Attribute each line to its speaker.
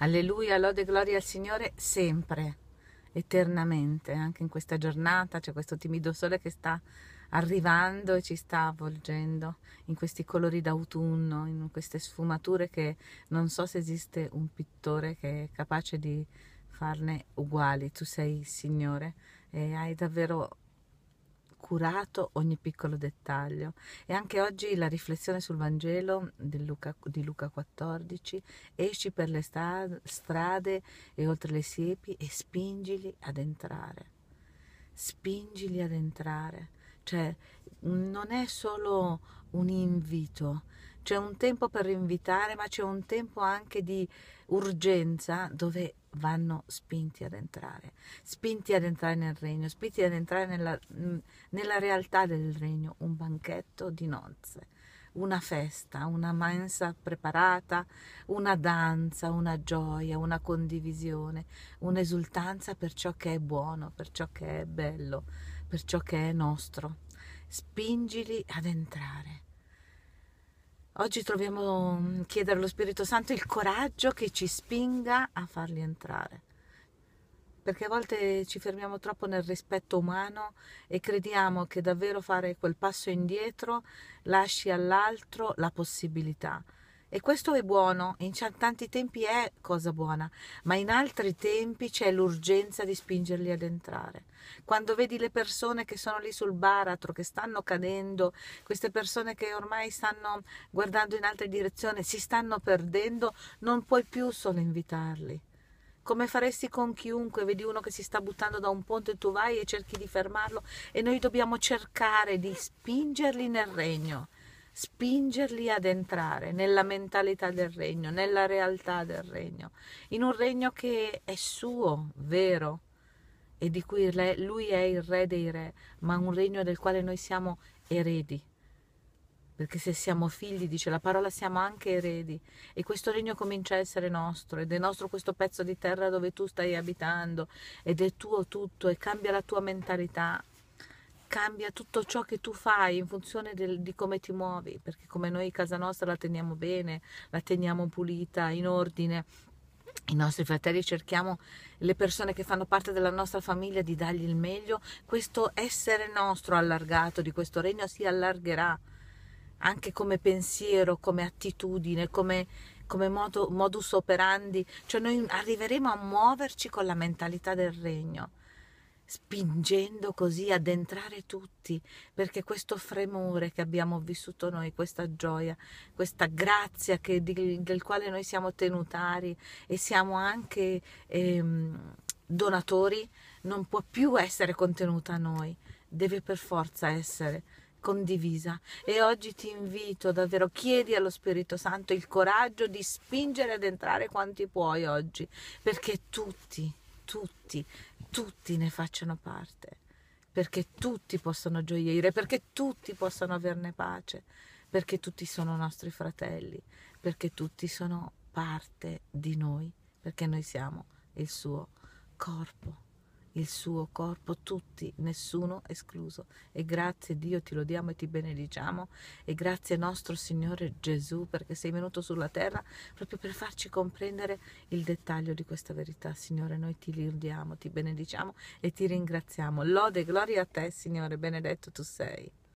Speaker 1: Alleluia, lode e gloria al Signore sempre, eternamente, anche in questa giornata c'è questo timido sole che sta arrivando e ci sta avvolgendo in questi colori d'autunno, in queste sfumature che non so se esiste un pittore che è capace di farne uguali, tu sei il Signore e hai davvero curato ogni piccolo dettaglio. E anche oggi la riflessione sul Vangelo di Luca, di Luca 14, esci per le strade e oltre le siepi e spingili ad entrare. Spingili ad entrare. Cioè non è solo un invito, c'è un tempo per invitare, ma c'è un tempo anche di urgenza dove vanno spinti ad entrare, spinti ad entrare nel regno, spinti ad entrare nella, nella realtà del regno, un banchetto di nozze, una festa, una mensa preparata, una danza, una gioia, una condivisione, un'esultanza per ciò che è buono, per ciò che è bello, per ciò che è nostro. Spingili ad entrare Oggi troviamo mm, chiedere allo Spirito Santo il coraggio che ci spinga a farli entrare. Perché a volte ci fermiamo troppo nel rispetto umano e crediamo che davvero fare quel passo indietro lasci all'altro la possibilità e questo è buono, in tanti tempi è cosa buona, ma in altri tempi c'è l'urgenza di spingerli ad entrare. Quando vedi le persone che sono lì sul baratro, che stanno cadendo, queste persone che ormai stanno guardando in altre direzioni, si stanno perdendo, non puoi più solo invitarli come faresti con chiunque, vedi uno che si sta buttando da un ponte e tu vai e cerchi di fermarlo e noi dobbiamo cercare di spingerli nel regno spingerli ad entrare nella mentalità del regno, nella realtà del regno, in un regno che è suo, vero, e di cui lui è il re dei re, ma un regno del quale noi siamo eredi. Perché se siamo figli, dice la parola, siamo anche eredi e questo regno comincia a essere nostro ed è nostro questo pezzo di terra dove tu stai abitando ed è tuo tutto e cambia la tua mentalità cambia tutto ciò che tu fai in funzione del, di come ti muovi, perché come noi casa nostra la teniamo bene, la teniamo pulita, in ordine, i nostri fratelli, cerchiamo le persone che fanno parte della nostra famiglia di dargli il meglio, questo essere nostro allargato di questo regno si allargherà anche come pensiero, come attitudine, come, come modo, modus operandi, cioè noi arriveremo a muoverci con la mentalità del regno spingendo così ad entrare tutti, perché questo fremore che abbiamo vissuto noi, questa gioia, questa grazia che, di, del quale noi siamo tenutari e siamo anche ehm, donatori, non può più essere contenuta a noi, deve per forza essere condivisa e oggi ti invito davvero chiedi allo Spirito Santo il coraggio di spingere ad entrare quanti puoi oggi perché tutti tutti, tutti ne facciano parte, perché tutti possono gioire, perché tutti possono averne pace, perché tutti sono nostri fratelli, perché tutti sono parte di noi, perché noi siamo il suo corpo il suo corpo, tutti, nessuno escluso. E grazie Dio ti lodiamo e ti benediciamo e grazie nostro Signore Gesù perché sei venuto sulla terra proprio per farci comprendere il dettaglio di questa verità. Signore, noi ti lodiamo, ti benediciamo e ti ringraziamo. Lode e gloria a te, Signore, benedetto tu sei.